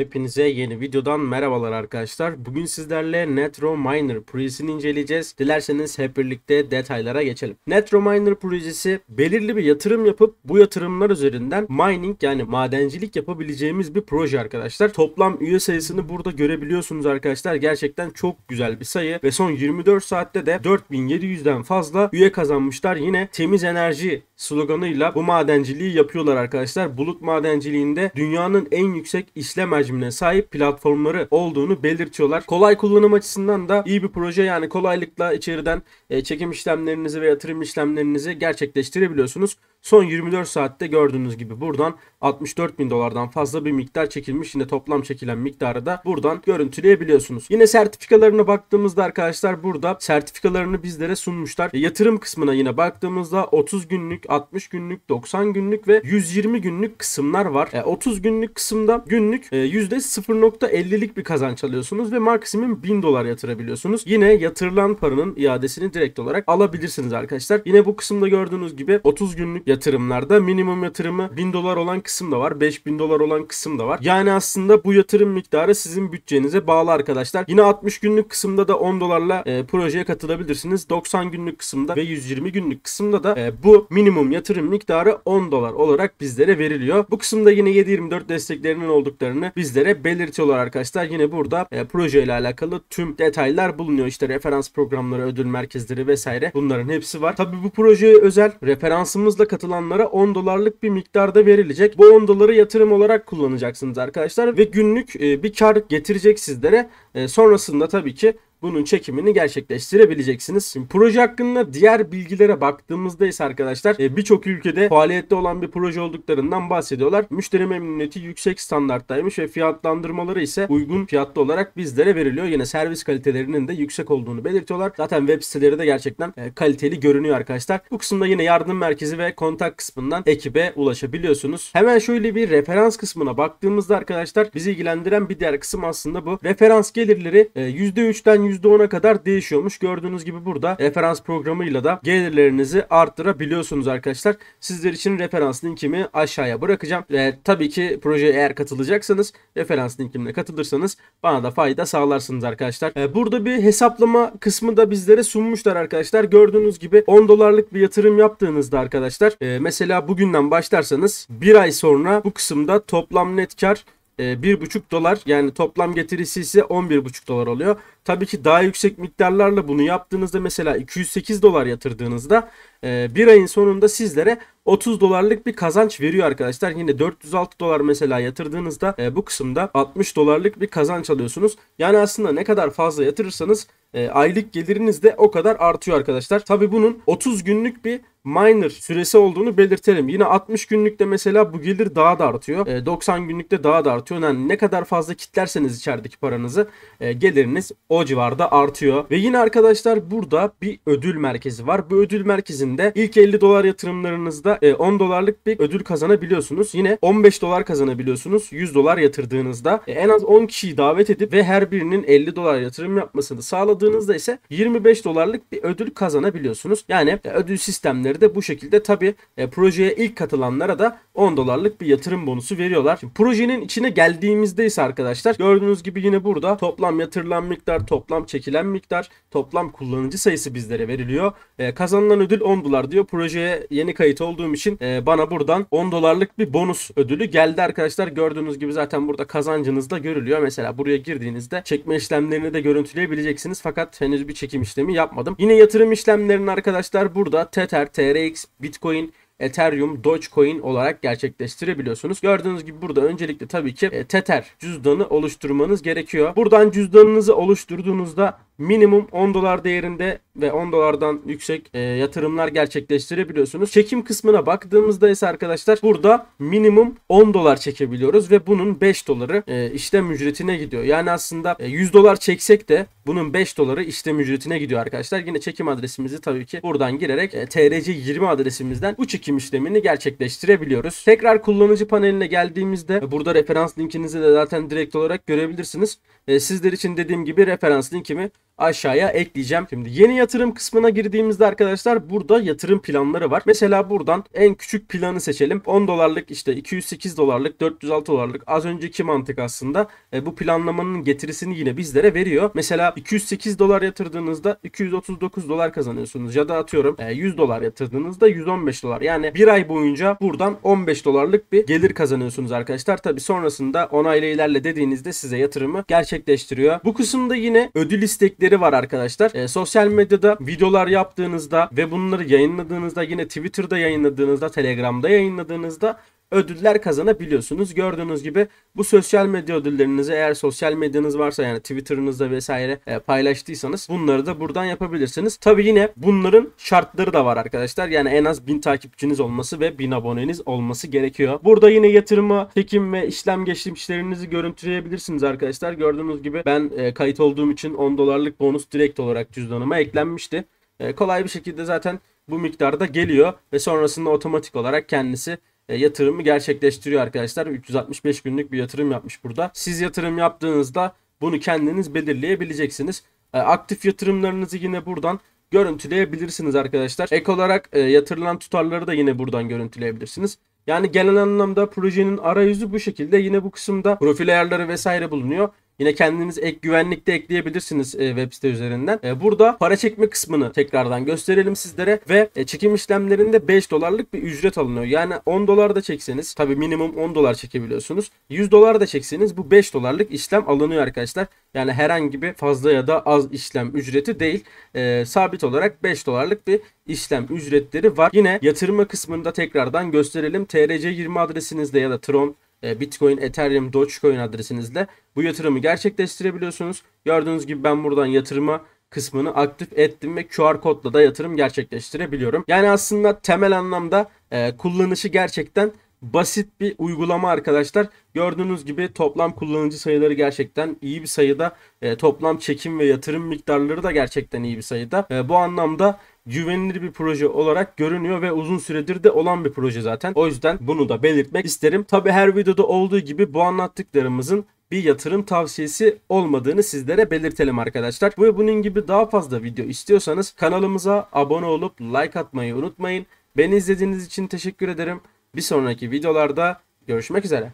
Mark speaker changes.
Speaker 1: Hepinize yeni videodan merhabalar arkadaşlar. Bugün sizlerle Netrominer projesini inceleyeceğiz. Dilerseniz hep birlikte detaylara geçelim. Netrominer projesi belirli bir yatırım yapıp bu yatırımlar üzerinden mining yani madencilik yapabileceğimiz bir proje arkadaşlar. Toplam üye sayısını burada görebiliyorsunuz arkadaşlar. Gerçekten çok güzel bir sayı ve son 24 saatte de 4700'den fazla üye kazanmışlar. Yine temiz enerji sloganıyla bu madenciliği yapıyorlar arkadaşlar. Bulut madenciliğinde dünyanın en yüksek işlem hacmine sahip platformları olduğunu belirtiyorlar. Kolay kullanım açısından da iyi bir proje yani kolaylıkla içeriden e, çekim işlemlerinizi ve yatırım işlemlerinizi gerçekleştirebiliyorsunuz. Son 24 saatte gördüğünüz gibi buradan 64 bin dolardan fazla bir miktar çekilmiş. Yine toplam çekilen miktarı da buradan görüntüleyebiliyorsunuz. Yine sertifikalarına baktığımızda arkadaşlar burada sertifikalarını bizlere sunmuşlar. E, yatırım kısmına yine baktığımızda 30 günlük, 60 günlük, 90 günlük ve 120 günlük kısımlar var. 30 e, günlük kısımda günlük e, %0.50'lik bir kazanç alıyorsunuz ve maksimum 1000 dolar yatırabiliyorsunuz. Yine yatırılan paranın iadesini direkt olarak alabilirsiniz arkadaşlar. Yine bu kısımda gördüğünüz gibi 30 günlük yatırımlarda. Minimum yatırımı 1000 dolar olan kısım da var. 5000 dolar olan kısım da var. Yani aslında bu yatırım miktarı sizin bütçenize bağlı arkadaşlar. Yine 60 günlük kısımda da 10 dolarla e, projeye katılabilirsiniz. 90 günlük kısımda ve 120 günlük kısımda da e, bu minimum yatırım miktarı 10 dolar olarak bizlere veriliyor. Bu kısımda yine 7.24 desteklerinin olduklarını bizlere belirtiyorlar arkadaşlar. Yine burada e, proje ile alakalı tüm detaylar bulunuyor. İşte referans programları, ödül merkezleri vesaire bunların hepsi var. Tabi bu projeye özel referansımızla katılabilirsiniz katılanlara 10 dolarlık bir miktarda verilecek. Bu 10 doları yatırım olarak kullanacaksınız arkadaşlar ve günlük e, bir kar getirecek sizlere. E, sonrasında tabii ki bunun çekimini gerçekleştirebileceksiniz. Şimdi proje hakkında diğer bilgilere baktığımızda ise arkadaşlar e, birçok ülkede faaliyette olan bir proje olduklarından bahsediyorlar. Müşteri memnuniyeti yüksek standarttaymış ve fiyatlandırmaları ise uygun fiyatlı olarak bizlere veriliyor. Yine servis kalitelerinin de yüksek olduğunu belirtiyorlar. Zaten web siteleri de gerçekten e, kaliteli görünüyor arkadaşlar. Bu kısımda yine yardım merkezi ve kontak kısmından ekibe ulaşabiliyorsunuz. Hemen şöyle bir referans kısmına baktığımızda arkadaşlar bizi ilgilendiren bir diğer kısım aslında bu. Referans gelirleri %3'ten e, %10'a kadar değişiyormuş. Gördüğünüz gibi burada referans programıyla da gelirlerinizi arttırabiliyorsunuz arkadaşlar. Sizler için referans linkimi aşağıya bırakacağım. Ve tabii ki projeye eğer katılacaksanız referans linkimle katılırsanız bana da fayda sağlarsınız arkadaşlar. E, burada bir hesaplama kısmı da bizlere sunmuşlar arkadaşlar. Gördüğünüz gibi 10 dolarlık bir yatırım yaptığınızda arkadaşlar e, mesela bugünden başlarsanız bir ay sonra bu kısımda toplam net kar 1,5 e, dolar yani toplam getirisi ise 11,5 dolar oluyor. Tabii ki daha yüksek miktarlarla bunu yaptığınızda mesela 208 dolar yatırdığınızda ee, bir ayın sonunda sizlere 30 dolarlık bir kazanç veriyor arkadaşlar. Yine 406 dolar mesela yatırdığınızda e, bu kısımda 60 dolarlık bir kazanç alıyorsunuz. Yani aslında ne kadar fazla yatırırsanız e, aylık geliriniz de o kadar artıyor arkadaşlar. Tabi bunun 30 günlük bir miner süresi olduğunu belirtelim. Yine 60 günlükte mesela bu gelir daha da artıyor. 90 e, günlükte daha da artıyor. Yani ne kadar fazla kitlerseniz içerideki paranızı geliriniz o civarda artıyor. Ve yine arkadaşlar burada bir ödül merkezi var. Bu ödül merkezinde içerisinde ilk 50 dolar yatırımlarınızda 10 e, dolarlık bir ödül kazanabiliyorsunuz. Yine 15 dolar kazanabiliyorsunuz 100 dolar yatırdığınızda. E, en az 10 kişiyi davet edip ve her birinin 50 dolar yatırım yapmasını sağladığınızda ise 25 dolarlık bir ödül kazanabiliyorsunuz. Yani e, ödül sistemleri de bu şekilde tabi projeye ilk katılanlara da 10 dolarlık bir yatırım bonusu veriyorlar. Şimdi projenin içine geldiğimizde ise arkadaşlar gördüğünüz gibi yine burada toplam yatırılan miktar, toplam çekilen miktar, toplam kullanıcı sayısı bizlere veriliyor. Kazanılan ödül 10 sundular diyor. Projeye yeni kayıt olduğum için e, bana buradan 10 dolarlık bir bonus ödülü geldi arkadaşlar. Gördüğünüz gibi zaten burada kazancınız da görülüyor. Mesela buraya girdiğinizde çekme işlemlerini de görüntüleyebileceksiniz. Fakat henüz bir çekim işlemi yapmadım. Yine yatırım işlemlerini arkadaşlar burada Tether, TRX, Bitcoin, Ethereum, Dogecoin olarak gerçekleştirebiliyorsunuz. Gördüğünüz gibi burada öncelikle tabii ki e, Tether cüzdanı oluşturmanız gerekiyor. Buradan cüzdanınızı oluşturduğunuzda minimum 10 dolar değerinde ve 10 dolardan yüksek e, yatırımlar gerçekleştirebiliyorsunuz. Çekim kısmına baktığımızda ise arkadaşlar burada minimum 10 dolar çekebiliyoruz ve bunun 5 doları e, işlem ücretine gidiyor. Yani aslında e, 100 dolar çeksek de bunun 5 doları işlem ücretine gidiyor arkadaşlar. Yine çekim adresimizi tabii ki buradan girerek e, TRC20 adresimizden bu çekim işlemini gerçekleştirebiliyoruz. Tekrar kullanıcı paneline geldiğimizde e, burada referans linkinizi de zaten direkt olarak görebilirsiniz. E, sizler için dediğim gibi referans linkimi aşağıya ekleyeceğim. Şimdi yeni yatırım kısmına girdiğimizde arkadaşlar burada yatırım planları var. Mesela buradan en küçük planı seçelim. 10 dolarlık işte 208 dolarlık 406 dolarlık az önceki mantık aslında e, bu planlamanın getirisini yine bizlere veriyor. Mesela 208 dolar yatırdığınızda 239 dolar kazanıyorsunuz ya da atıyorum e, 100 dolar yatırdığınızda 115 dolar. Yani bir ay boyunca buradan 15 dolarlık bir gelir kazanıyorsunuz arkadaşlar. Tabi sonrasında onayla ilerle dediğinizde size yatırımı gerçekleştiriyor. Bu kısımda yine ödül istekleri limitleri var arkadaşlar. E, sosyal medyada videolar yaptığınızda ve bunları yayınladığınızda yine Twitter'da yayınladığınızda, Telegram'da yayınladığınızda ödüller kazanabiliyorsunuz. Gördüğünüz gibi bu sosyal medya ödüllerinizi eğer sosyal medyanız varsa yani Twitter'ınızda vesaire e, paylaştıysanız bunları da buradan yapabilirsiniz. Tabi yine bunların şartları da var arkadaşlar. Yani en az 1000 takipçiniz olması ve 1000 aboneniz olması gerekiyor. Burada yine yatırımı, çekim ve işlem geçmişlerinizi görüntüleyebilirsiniz arkadaşlar. Gördüğünüz gibi ben e, kayıt olduğum için 10 dolarlık bonus direkt olarak cüzdanıma eklenmişti. E, kolay bir şekilde zaten bu miktarda geliyor ve sonrasında otomatik olarak kendisi e, yatırımı gerçekleştiriyor arkadaşlar. 365 günlük bir yatırım yapmış burada. Siz yatırım yaptığınızda bunu kendiniz belirleyebileceksiniz. E, aktif yatırımlarınızı yine buradan görüntüleyebilirsiniz arkadaşlar. Ek olarak e, yatırılan tutarları da yine buradan görüntüleyebilirsiniz. Yani genel anlamda projenin arayüzü bu şekilde. Yine bu kısımda profil ayarları vesaire bulunuyor. Yine kendiniz ek güvenlik de ekleyebilirsiniz e, web site üzerinden. E, burada para çekme kısmını tekrardan gösterelim sizlere ve e, çekim işlemlerinde 5 dolarlık bir ücret alınıyor. Yani 10 dolar da çekseniz tabi minimum 10 dolar çekebiliyorsunuz. 100 dolar da çekseniz bu 5 dolarlık işlem alınıyor arkadaşlar. Yani herhangi bir fazla ya da az işlem ücreti değil. E, sabit olarak 5 dolarlık bir işlem ücretleri var. Yine yatırma kısmında tekrardan gösterelim. TRC20 adresinizde ya da Tron e, Bitcoin, Ethereum, Dogecoin adresinizle bu yatırımı gerçekleştirebiliyorsunuz. Gördüğünüz gibi ben buradan yatırıma kısmını aktif ettim ve QR kodla da yatırım gerçekleştirebiliyorum. Yani aslında temel anlamda e, kullanışı gerçekten basit bir uygulama arkadaşlar. Gördüğünüz gibi toplam kullanıcı sayıları gerçekten iyi bir sayıda. E, toplam çekim ve yatırım miktarları da gerçekten iyi bir sayıda. E, bu anlamda güvenilir bir proje olarak görünüyor ve uzun süredir de olan bir proje zaten. O yüzden bunu da belirtmek isterim. Tabi her videoda olduğu gibi bu anlattıklarımızın bir yatırım tavsiyesi olmadığını sizlere belirtelim arkadaşlar. Ve bunun gibi daha fazla video istiyorsanız kanalımıza abone olup like atmayı unutmayın. Beni izlediğiniz için teşekkür ederim. Bir sonraki videolarda görüşmek üzere.